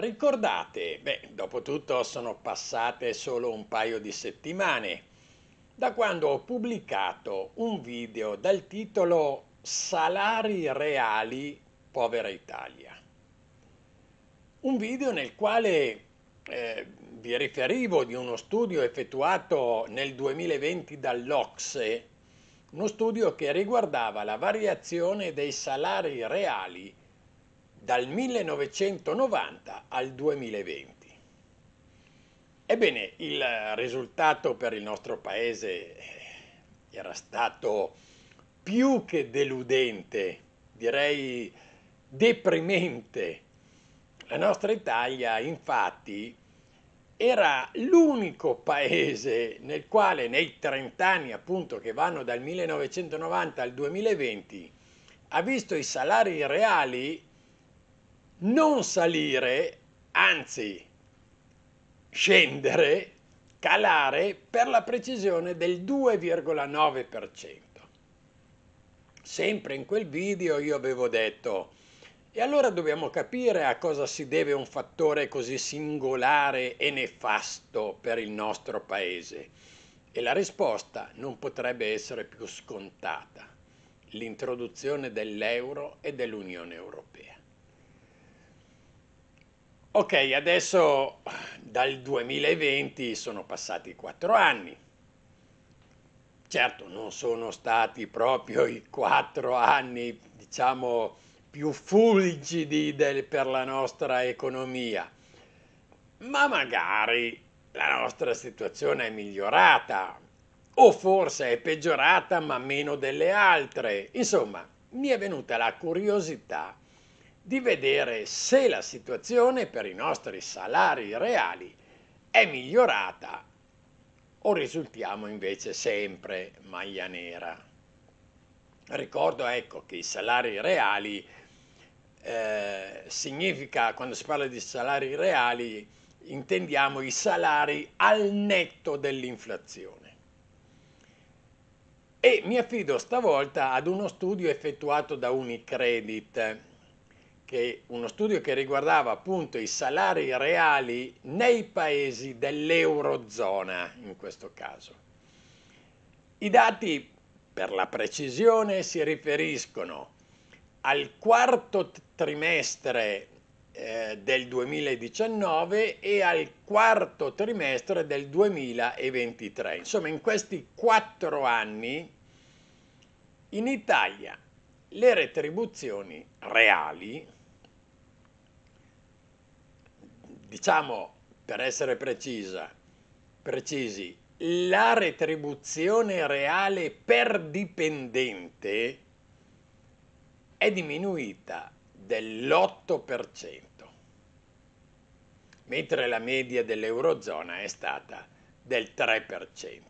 Ricordate, beh, dopo tutto sono passate solo un paio di settimane da quando ho pubblicato un video dal titolo Salari reali, povera Italia. Un video nel quale eh, vi riferivo di uno studio effettuato nel 2020 dall'Ocse, uno studio che riguardava la variazione dei salari reali dal 1990 al 2020. Ebbene, il risultato per il nostro paese eh, era stato più che deludente, direi deprimente. La nostra Italia, infatti, era l'unico paese nel quale nei 30 anni appunto che vanno dal 1990 al 2020 ha visto i salari reali non salire, anzi scendere, calare per la precisione del 2,9%. Sempre in quel video io avevo detto e allora dobbiamo capire a cosa si deve un fattore così singolare e nefasto per il nostro paese. E la risposta non potrebbe essere più scontata, l'introduzione dell'euro e dell'Unione Europea. Ok, adesso dal 2020 sono passati quattro anni. Certo, non sono stati proprio i quattro anni, diciamo, più fulgidi del, per la nostra economia, ma magari la nostra situazione è migliorata o forse è peggiorata ma meno delle altre. Insomma, mi è venuta la curiosità di vedere se la situazione per i nostri salari reali è migliorata o risultiamo invece sempre maglia nera. Ricordo ecco che i salari reali eh, significa, quando si parla di salari reali, intendiamo i salari al netto dell'inflazione. E mi affido stavolta ad uno studio effettuato da Unicredit che uno studio che riguardava appunto i salari reali nei paesi dell'Eurozona in questo caso. I dati per la precisione si riferiscono al quarto trimestre eh, del 2019 e al quarto trimestre del 2023. Insomma, in questi quattro anni in Italia le retribuzioni reali diciamo per essere precisa, precisi, la retribuzione reale per dipendente è diminuita dell'8%, mentre la media dell'Eurozona è stata del 3%.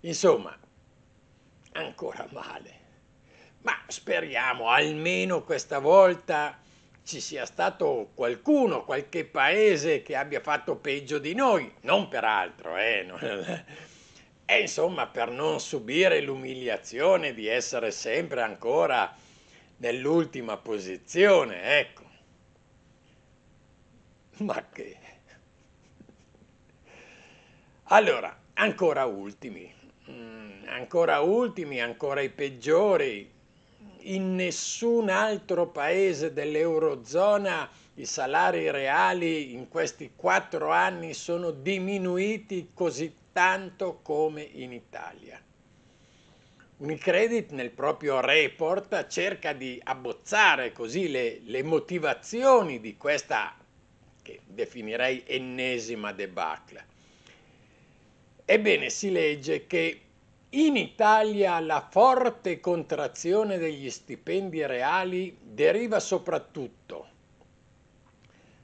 Insomma, ancora male, ma speriamo almeno questa volta ci sia stato qualcuno, qualche paese che abbia fatto peggio di noi, non per altro, eh, non... e insomma per non subire l'umiliazione di essere sempre ancora nell'ultima posizione, ecco. Ma che... Allora, ancora ultimi, mm, ancora ultimi, ancora i peggiori, in nessun altro paese dell'Eurozona i salari reali in questi quattro anni sono diminuiti così tanto come in Italia. Unicredit nel proprio report cerca di abbozzare così le, le motivazioni di questa, che definirei ennesima debacle. Ebbene, si legge che in Italia la forte contrazione degli stipendi reali deriva soprattutto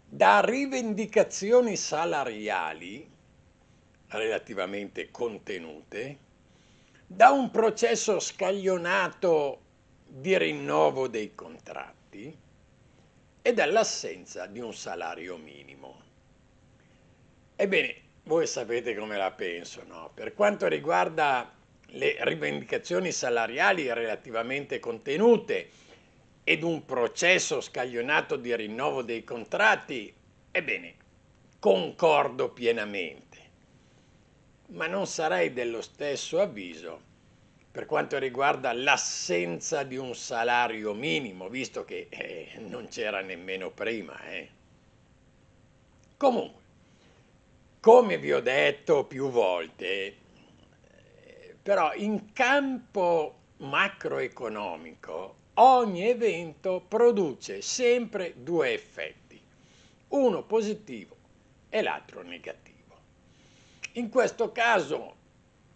da rivendicazioni salariali relativamente contenute, da un processo scaglionato di rinnovo dei contratti e dall'assenza di un salario minimo. Ebbene, voi sapete come la penso, no? Per quanto riguarda le rivendicazioni salariali relativamente contenute ed un processo scaglionato di rinnovo dei contratti, ebbene, concordo pienamente. Ma non sarei dello stesso avviso per quanto riguarda l'assenza di un salario minimo, visto che eh, non c'era nemmeno prima. Eh. Comunque, come vi ho detto più volte, però in campo macroeconomico ogni evento produce sempre due effetti, uno positivo e l'altro negativo. In questo caso,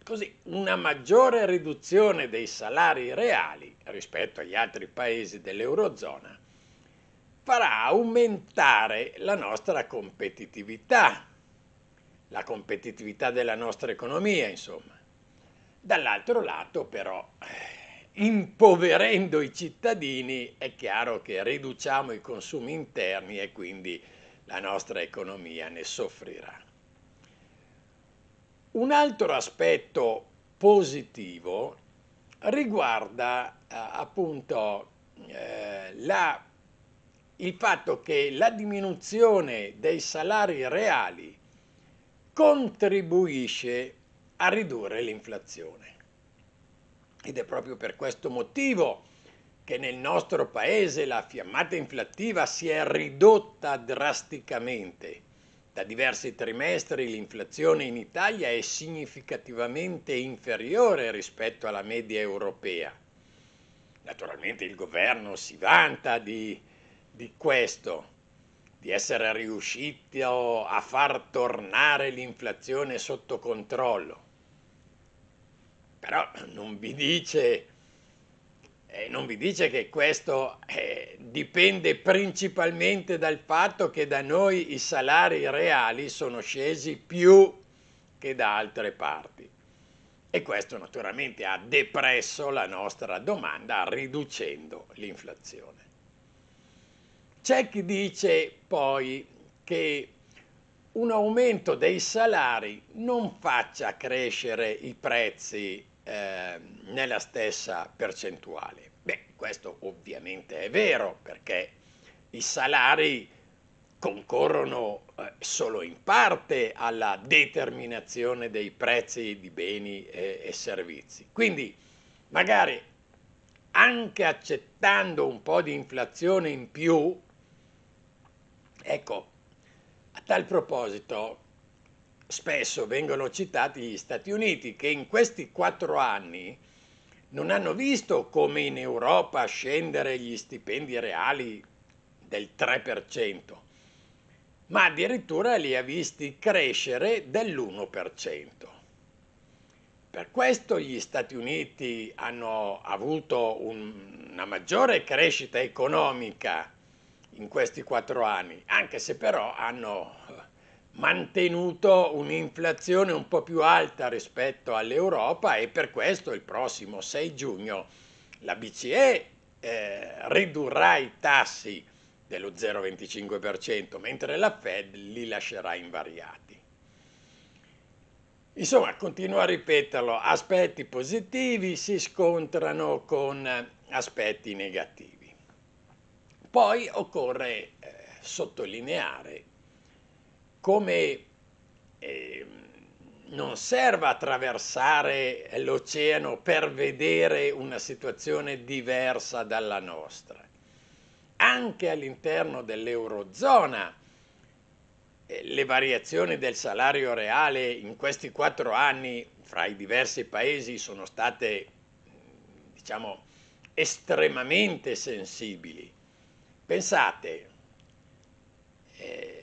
così, una maggiore riduzione dei salari reali rispetto agli altri paesi dell'Eurozona farà aumentare la nostra competitività, la competitività della nostra economia, insomma Dall'altro lato però, eh, impoverendo i cittadini, è chiaro che riduciamo i consumi interni e quindi la nostra economia ne soffrirà. Un altro aspetto positivo riguarda eh, appunto eh, la, il fatto che la diminuzione dei salari reali contribuisce a a ridurre l'inflazione. Ed è proprio per questo motivo che nel nostro paese la fiammata inflattiva si è ridotta drasticamente. Da diversi trimestri l'inflazione in Italia è significativamente inferiore rispetto alla media europea. Naturalmente il governo si vanta di, di questo, di essere riuscito a far tornare l'inflazione sotto controllo però non vi dice, eh, non vi dice che questo eh, dipende principalmente dal fatto che da noi i salari reali sono scesi più che da altre parti. E questo naturalmente ha depresso la nostra domanda riducendo l'inflazione. C'è chi dice poi che un aumento dei salari non faccia crescere i prezzi Ehm, nella stessa percentuale. Beh, questo ovviamente è vero perché i salari concorrono eh, solo in parte alla determinazione dei prezzi di beni e, e servizi. Quindi magari anche accettando un po' di inflazione in più, ecco, a tal proposito spesso vengono citati gli Stati Uniti, che in questi quattro anni non hanno visto come in Europa scendere gli stipendi reali del 3%, ma addirittura li ha visti crescere dell'1%. Per questo gli Stati Uniti hanno avuto un, una maggiore crescita economica in questi quattro anni, anche se però hanno mantenuto un'inflazione un po' più alta rispetto all'Europa e per questo il prossimo 6 giugno la BCE eh, ridurrà i tassi dello 0,25%, mentre la Fed li lascerà invariati. Insomma, continuo a ripeterlo, aspetti positivi si scontrano con aspetti negativi. Poi occorre eh, sottolineare come eh, non serva attraversare l'oceano per vedere una situazione diversa dalla nostra. Anche all'interno dell'Eurozona eh, le variazioni del salario reale in questi quattro anni fra i diversi paesi sono state, diciamo, estremamente sensibili. Pensate, eh,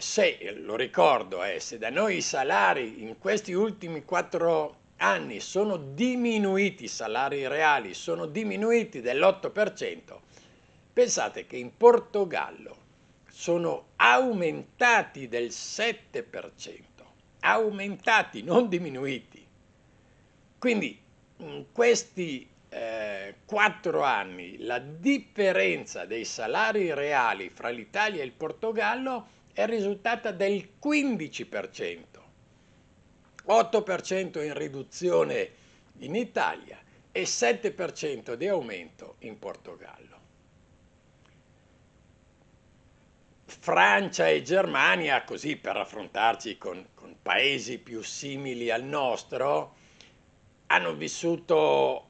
se, lo ricordo, eh, se da noi i salari in questi ultimi quattro anni sono diminuiti, i salari reali sono diminuiti dell'8%, pensate che in Portogallo sono aumentati del 7%, aumentati, non diminuiti. Quindi in questi eh, anni la differenza dei salari reali fra l'Italia e il Portogallo è è risultata del 15%, 8% in riduzione in Italia e 7% di aumento in Portogallo. Francia e Germania, così per affrontarci con, con, paesi più simili al nostro, hanno vissuto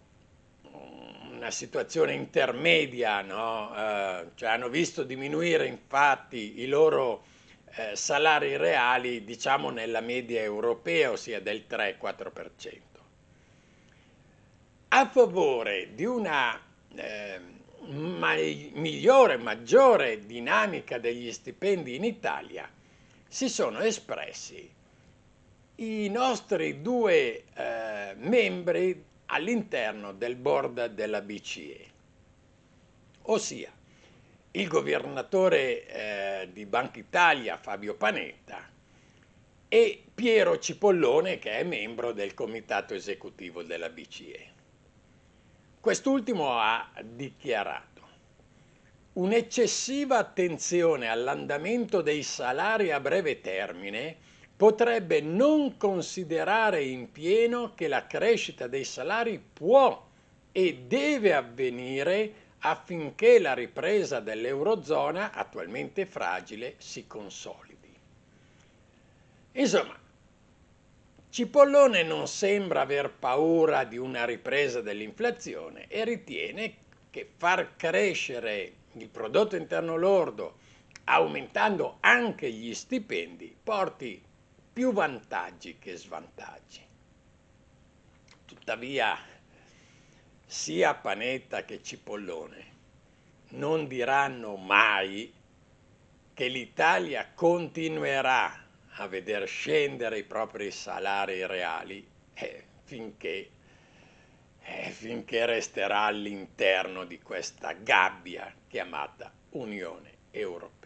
una situazione intermedia, no? eh, cioè hanno visto diminuire infatti i loro eh, salari reali diciamo nella media europea, ossia del 3-4%. A favore di una eh, ma migliore, maggiore dinamica degli stipendi in Italia si sono espressi i nostri due eh, membri all'interno del board della BCE, ossia il governatore eh, di Banca Italia Fabio Panetta e Piero Cipollone che è membro del comitato esecutivo della BCE. Quest'ultimo ha dichiarato un'eccessiva attenzione all'andamento dei salari a breve termine potrebbe non considerare in pieno che la crescita dei salari può e deve avvenire affinché la ripresa dell'Eurozona, attualmente fragile, si consolidi. Insomma, Cipollone non sembra aver paura di una ripresa dell'inflazione e ritiene che far crescere il prodotto interno lordo aumentando anche gli stipendi porti più vantaggi che svantaggi. Tuttavia sia Panetta che Cipollone non diranno mai che l'Italia continuerà a veder scendere i propri salari reali eh, finché, eh, finché resterà all'interno di questa gabbia chiamata Unione Europea.